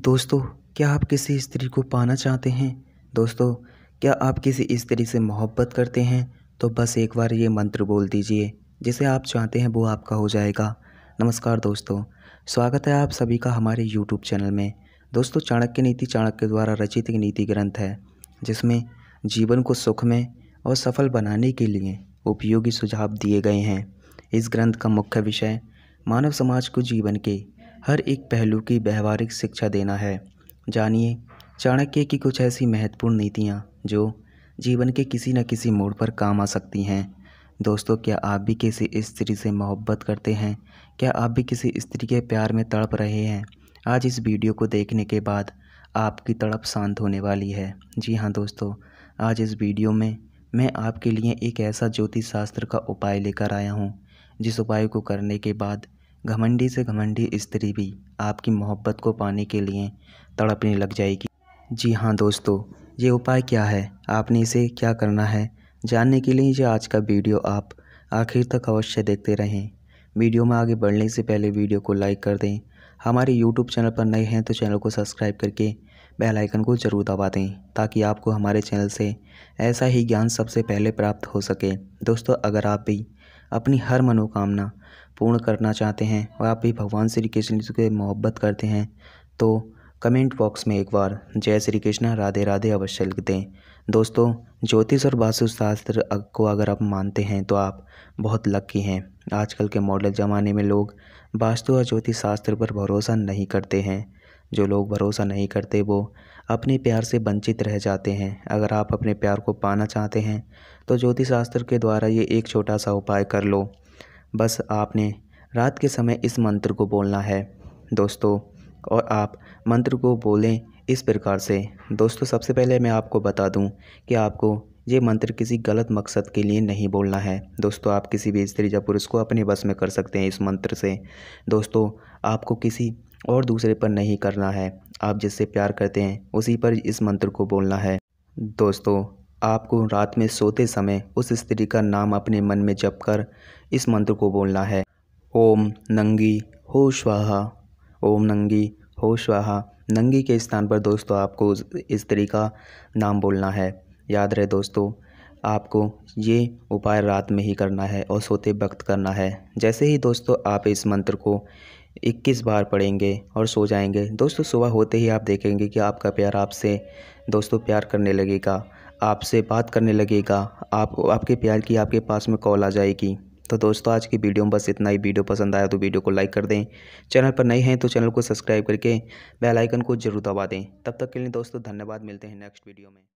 दोस्तों क्या आप किसी स्त्री को पाना चाहते हैं दोस्तों क्या आप किसी स्त्री से मोहब्बत करते हैं तो बस एक बार ये मंत्र बोल दीजिए जिसे आप चाहते हैं वो आपका हो जाएगा नमस्कार दोस्तों स्वागत है आप सभी का हमारे यूट्यूब चैनल में दोस्तों चाणक्य नीति चाणक्य द्वारा रचित एक नीति ग्रंथ है जिसमें जीवन को सुख में और सफल बनाने के लिए उपयोगी सुझाव दिए गए हैं इस ग्रंथ का मुख्य विषय मानव समाज को जीवन के हर एक पहलू की व्यवहारिक शिक्षा देना है जानिए चाणक्य की कुछ ऐसी महत्वपूर्ण नीतियाँ जो जीवन के किसी न किसी मोड़ पर काम आ सकती हैं दोस्तों क्या आप भी किसी स्त्री से मोहब्बत करते हैं क्या आप भी किसी स्त्री के प्यार में तड़प रहे हैं आज इस वीडियो को देखने के बाद आपकी तड़प शांत होने वाली है जी हाँ दोस्तों आज इस वीडियो में मैं आपके लिए एक ऐसा ज्योतिष शास्त्र का उपाय लेकर आया हूँ जिस उपाय को करने के बाद घमंडी से घमंडी स्त्री भी आपकी मोहब्बत को पाने के लिए तड़पने लग जाएगी जी हाँ दोस्तों ये उपाय क्या है आपने इसे क्या करना है जानने के लिए ये आज का वीडियो आप आखिर तक अवश्य देखते रहें वीडियो में आगे बढ़ने से पहले वीडियो को लाइक कर दें हमारे यूट्यूब चैनल पर नए हैं तो चैनल को सब्सक्राइब करके बेल आइकन को ज़रूर दबा दें ताकि आपको हमारे चैनल से ऐसा ही ज्ञान सबसे पहले प्राप्त हो सके दोस्तों अगर आप भी अपनी हर मनोकामना पूर्ण करना चाहते हैं और आप भी भगवान श्री कृष्ण जी से मोहब्बत करते हैं तो कमेंट बॉक्स में एक बार जय श्री कृष्ण राधे राधे अवश्य लिख दें दोस्तों ज्योतिष और वास्तुशास्त्र को अगर आप मानते हैं तो आप बहुत लक्की हैं आजकल के मॉडल ज़माने में लोग वास्तु और ज्योतिष शास्त्र पर भरोसा नहीं करते हैं जो लोग भरोसा नहीं करते वो अपने प्यार से वंचित रह जाते हैं अगर आप अपने प्यार को पाना चाहते हैं तो ज्योतिष शास्त्र के द्वारा ये एक छोटा सा उपाय कर लो बस आपने रात के समय इस मंत्र को बोलना है दोस्तों और आप मंत्र को बोलें इस प्रकार से दोस्तों सबसे पहले मैं आपको बता दूं कि आपको ये मंत्र किसी गलत मकसद के लिए नहीं बोलना है दोस्तों आप किसी भी स्त्री या पुरुष को अपने बस में कर सकते हैं इस मंत्र से दोस्तों आपको किसी और दूसरे पर नहीं करना है आप जिससे प्यार करते हैं उसी पर इस मंत्र को बोलना है दोस्तों आपको रात में सोते समय उस स्त्री का नाम अपने मन में जप कर इस मंत्र को बोलना है ओम नंगी हो स्वाहा ओम नंगी हो स्वाहा नंगी के स्थान पर दोस्तों आपको उस स्त्री का नाम बोलना है याद रहे दोस्तों आपको ये उपाय रात में ही करना है और सोते वक्त करना है जैसे ही दोस्तों आप इस मंत्र को इक्कीस बार पढ़ेंगे और सो जाएंगे दोस्तों सुबह होते ही आप देखेंगे कि आपका प्यार आपसे दोस्तों प्यार करने लगेगा आपसे बात करने लगेगा आप आपके प्यार की आपके पास में कॉल आ जाएगी तो दोस्तों आज की वीडियो में बस इतना ही वीडियो पसंद आया तो वीडियो को लाइक कर दें चैनल पर नए हैं तो चैनल को सब्सक्राइब करके बेल आइकन को जरूर दबा दें तब तक के लिए दोस्तों धन्यवाद मिलते हैं नेक्स्ट वीडियो में